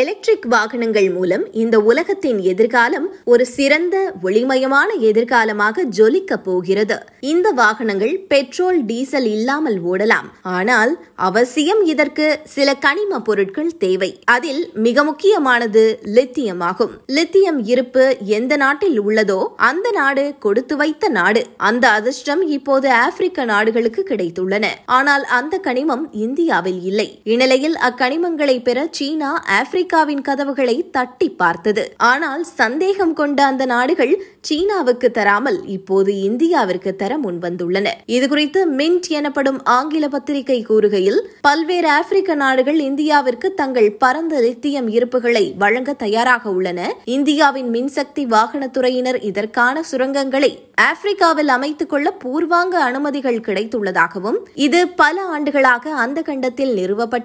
electric வாகனங்கள் மூலம் இந்த உலகத்தின் எதிர்காலம் ஒரு சிறந்த ஒளிமயமான எதிர்காலமாக ஜொலிக்க போகிறது இந்த வாகனங்கள் பெட்ரோல் டீசல் இல்லாமல் ஓடலாம் ஆனால் அவசியம் இதற்கு சில கனிம பொருட்கள் தேவை அதில் மிக முக்கியமானது லித்தியம் ஆகும் லித்தியம் இருப்பு எந்த நாட்டில் உள்ளதோ அந்த நாடு கொடுத்து வைத்த நாடு அந்த அதிர்ஷ்டம் இப்போது ஆப்பிரிக்க நாடுகளுக்கு கிடைத்துள்ளன ஆனால் அந்த கனிமம் இந்தியாவில் இல்லை இந்நிலையில் அக்கனிமங்களை பெற சீனா ஆப்பிரிக்க ஆப்பிரிக்காவின் கதவுகளை தட்டி பார்த்தது ஆனால் சந்தேகம் கொண்ட அந்த நாடுகள் சீனாவுக்கு தராமல் இப்போது இந்தியாவிற்கு தர முன்வந்துள்ளன இதுகுறித்து மின்ட் எனப்படும் ஆங்கில பத்திரிகை கூறுகையில் பல்வேறு ஆப்பிரிக்க நாடுகள் இந்தியாவிற்கு தங்கள் பரந்த லித்தியம் இருப்புகளை வழங்க தயாராக உள்ளன இந்தியாவின் மின்சக்தி வாகனத்துறையினர் இதற்கான சுரங்கங்களை ஆப்பிரிக்காவில் அமைத்துக் கொள்ள பூர்வாங்க அனுமதிகள் கிடைத்துள்ளதாகவும் இது பல ஆண்டுகளாக அந்த கண்டத்தில் நிறுவப்பட்ட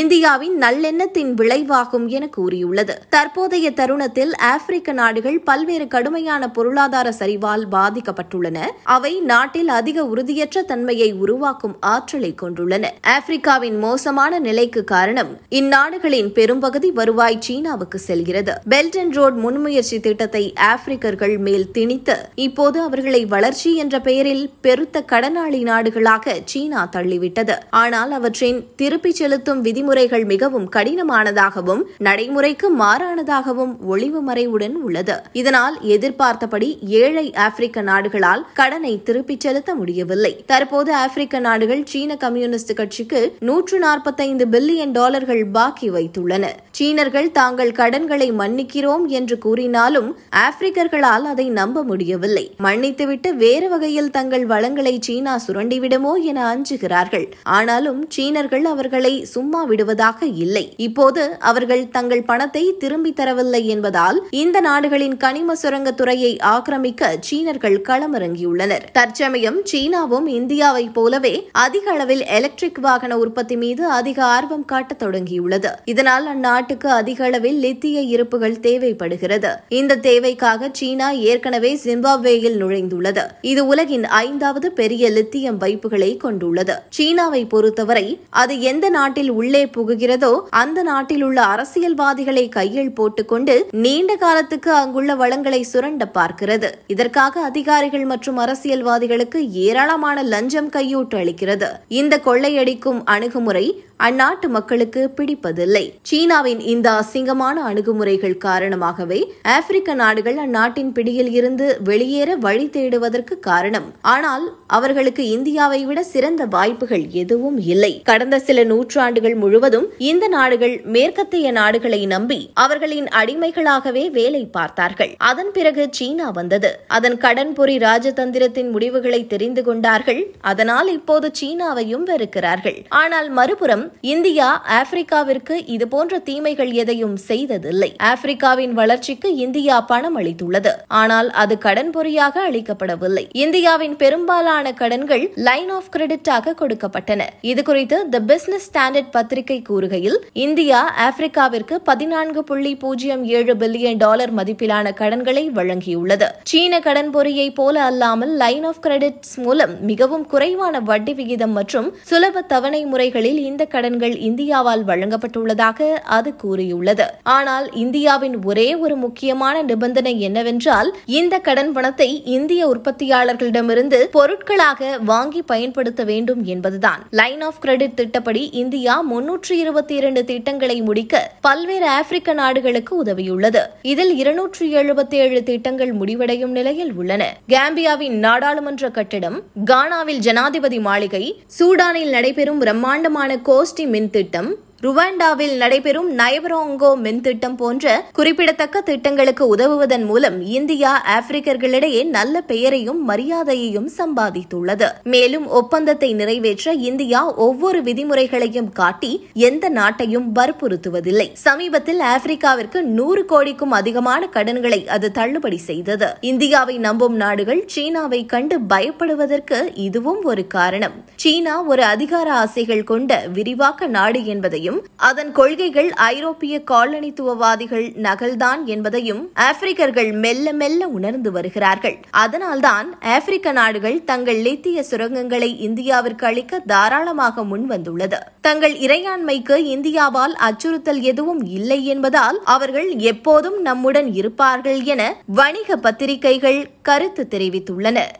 இந்தியாவின் நல்லெண்ணத்தின் விளைவாக ஆகும் என கூறியுள்ளது தற்போதைய தருணத்தில் ஆப்பிரிக்க நாடுகள் பல்வேறு கடுமையான பொருளாதார சரிவால் பாதிக்கப்பட்டுள்ளன அவை நாட்டில் அதிக உறுதியற்ற தன்மையை உருவாக்கும் ஆற்றலை கொண்டுள்ளன ஆப்பிரிக்காவின் மோசமான நிலைக்கு காரணம் இந்நாடுகளின் பெரும்பகுதி வருவாய் சீனாவுக்கு செல்கிறது பெல்ட் அண்ட் ரோட் முன்முயற்சி திட்டத்தை ஆப்பிரிக்கர்கள் மேல் திணித்து இப்போது அவர்களை வளர்ச்சி என்ற பெயரில் பெருத்த கடனாளி நாடுகளாக சீனா தள்ளிவிட்டது ஆனால் அவற்றின் திருப்பிச் செலுத்தும் விதிமுறைகள் மிகவும் கடினமானதாகவும் என்றும் நடைமுறைக்கு மாறானதாகவும் ஒளிவு மறைவுடன் உள்ளது இதனால் எதிர்பார்த்தபடி ஏழை ஆப்பிரிக்க நாடுகளால் கடனை திருப்பிச் செலுத்த முடியவில்லை தற்போது ஆப்பிரிக்க நாடுகள் சீன கம்யூனிஸ்ட் கட்சிக்கு நூற்று நாற்பத்தைந்து பில்லியன் டாலர்கள் பாக்கி வைத்துள்ளன சீனர்கள் தாங்கள் கடன்களை மன்னிக்கிறோம் என்று கூறினாலும் ஆப்பிரிக்கர்களால் அதை நம்ப முடியவில்லை மன்னித்துவிட்டு வேறு வகையில் தங்கள் வளங்களை சீனா சுரண்டிவிடுமோ என அஞ்சுகிறார்கள் ஆனாலும் சீனர்கள் அவர்களை சும்மா விடுவதாக இல்லை இப்போது அவர்கள் தங்கள் பணத்தை திரும்பி தரவில்லை என்பதால் இந்த நாடுகளின் கனிம சுரங்கத் துறையை ஆக்கிரமிக்க சீனர்கள் களமிறங்கியுள்ளனர் தற்சமயம் சீனாவும் இந்தியாவை போலவே அதிக அளவில் எலக்ட்ரிக் வாகன உற்பத்தி மீது அதிக ஆர்வம் காட்டத் தொடங்கியுள்ளது இதனால் அந்நாட்டு நாட்டுக்கு அதிக அளவில் லித்திய இருப்புகள் தேவைப்படுகிறது இந்த தேவைக்காக சீனா ஏற்கனவே ஜிம்பாப்வேயில் நுழைந்துள்ளது இது உலகின் ஐந்தாவது பெரிய லித்தியம் வைப்புகளை கொண்டுள்ளது சீனாவை பொறுத்தவரை அது எந்த நாட்டில் உள்ளே புகுகிறதோ அந்த நாட்டில் உள்ள அரசியல்வாதிகளை கையில் போட்டுக்கொண்டு நீண்ட காலத்துக்கு அங்குள்ள வளங்களை சுரண்ட பார்க்கிறது இதற்காக அதிகாரிகள் மற்றும் அரசியல்வாதிகளுக்கு ஏராளமான லஞ்சம் கையூட்டு அளிக்கிறது இந்த கொள்ளையடிக்கும் அணுகுமுறை அந்நாட்டு மக்களுக்கு பிடிப்பதில்லை சீனாவின் இஸ்ரேலின் இந்த அசிங்கமான அணுகுமுறைகள் காரணமாகவே ஆப்பிரிக்க நாடுகள் அந்நாட்டின் பிடியில் இருந்து வெளியேற வழி தேடுவதற்கு காரணம் ஆனால் அவர்களுக்கு இந்தியாவை விட சிறந்த வாய்ப்புகள் எதுவும் இல்லை கடந்த சில நூற்றாண்டுகள் முழுவதும் இந்த நாடுகள் மேற்கத்தைய நாடுகளை நம்பி அவர்களின் அடிமைகளாகவே வேலை பார்த்தார்கள் அதன் பிறகு சீனா வந்தது அதன் கடன்பொறி ராஜதந்திரத்தின் முடிவுகளை தெரிந்து கொண்டார்கள் அதனால் இப்போது சீனாவையும் வெறுக்கிறார்கள் ஆனால் மறுபுறம் இந்தியா ஆப்பிரிக்காவிற்கு இதுபோன்ற தீமை நன்மைகள் எதையும் செய்ததில்லை ஆப்பிரிக்காவின் வளர்ச்சிக்கு இந்தியா பணம் அளித்துள்ளது ஆனால் அது கடன் பொறியாக அளிக்கப்படவில்லை இந்தியாவின் பெரும்பாலான கடன்கள் லைன் ஆஃப் கிரெடிட்டாக கொடுக்கப்பட்டன இதுகுறித்து த பிசினஸ் ஸ்டாண்டர்ட் பத்திரிகை கூறுகையில் இந்தியா ஆப்பிரிக்காவிற்கு பதினான்கு புள்ளி பூஜ்ஜியம் ஏழு பில்லியன் டாலர் மதிப்பிலான கடன்களை வழங்கியுள்ளது சீன கடன் பொறியை போல அல்லாமல் லைன் ஆஃப் கிரெடிட்ஸ் மூலம் மிகவும் குறைவான வட்டி விகிதம் மற்றும் சுலப தவணை முறைகளில் இந்த கடன்கள் இந்தியாவால் வழங்கப்பட்டுள்ளதாக அது கூறியுள்ளது ஆனால் இந்தியாவின் ஒரே ஒரு முக்கியமான நிபந்தனை என்னவென்றால் இந்த கடன் பணத்தை இந்திய உற்பத்தியாளர்களிடமிருந்து பொருட்களாக வாங்கி பயன்படுத்த வேண்டும் என்பதுதான் லைன் ஆஃப் கிரெடிட் திட்டப்படி இந்தியா முன்னூற்றி இருபத்தி இரண்டு திட்டங்களை முடிக்க பல்வேறு ஆப்பிரிக்க நாடுகளுக்கு உதவியுள்ளது இதில் இருநூற்றி எழுபத்தி ஏழு திட்டங்கள் முடிவடையும் நிலையில் உள்ளன காம்பியாவின் நாடாளுமன்ற கட்டிடம் கானாவில் ஜனாதிபதி மாளிகை சூடானில் நடைபெறும் பிரம்மாண்டமான கோஸ்டி மின் திட்டம் ருவாண்டாவில் நடைபெறும் நயவரோங்கோ மின் திட்டம் போன்ற குறிப்பிடத்தக்க திட்டங்களுக்கு உதவுவதன் மூலம் இந்தியா ஆப்பிரிக்கர்களிடையே நல்ல பெயரையும் மரியாதையையும் சம்பாதித்துள்ளது மேலும் ஒப்பந்தத்தை நிறைவேற்ற இந்தியா ஒவ்வொரு விதிமுறைகளையும் காட்டி எந்த நாட்டையும் வற்புறுத்துவதில்லை சமீபத்தில் ஆப்பிரிக்காவிற்கு நூறு கோடிக்கும் அதிகமான கடன்களை அது தள்ளுபடி செய்தது இந்தியாவை நம்பும் நாடுகள் சீனாவை கண்டு பயப்படுவதற்கு இதுவும் ஒரு காரணம் சீனா ஒரு அதிகார ஆசைகள் கொண்ட விரிவாக்க நாடு என்பதையும் என்பதையும் அதன் கொள்கைகள் ஐரோப்பிய காலனித்துவவாதிகள் நகல்தான் என்பதையும் ஆப்பிரிக்கர்கள் மெல்ல மெல்ல உணர்ந்து வருகிறார்கள் அதனால்தான் ஆப்பிரிக்க நாடுகள் தங்கள் லித்திய சுரங்கங்களை இந்தியாவிற்கு அளிக்க தாராளமாக முன்வந்துள்ளது தங்கள் இறையாண்மைக்கு இந்தியாவால் அச்சுறுத்தல் எதுவும் இல்லை என்பதால் அவர்கள் எப்போதும் நம்முடன் இருப்பார்கள் என வணிக பத்திரிகைகள் கருத்து தெரிவித்துள்ளன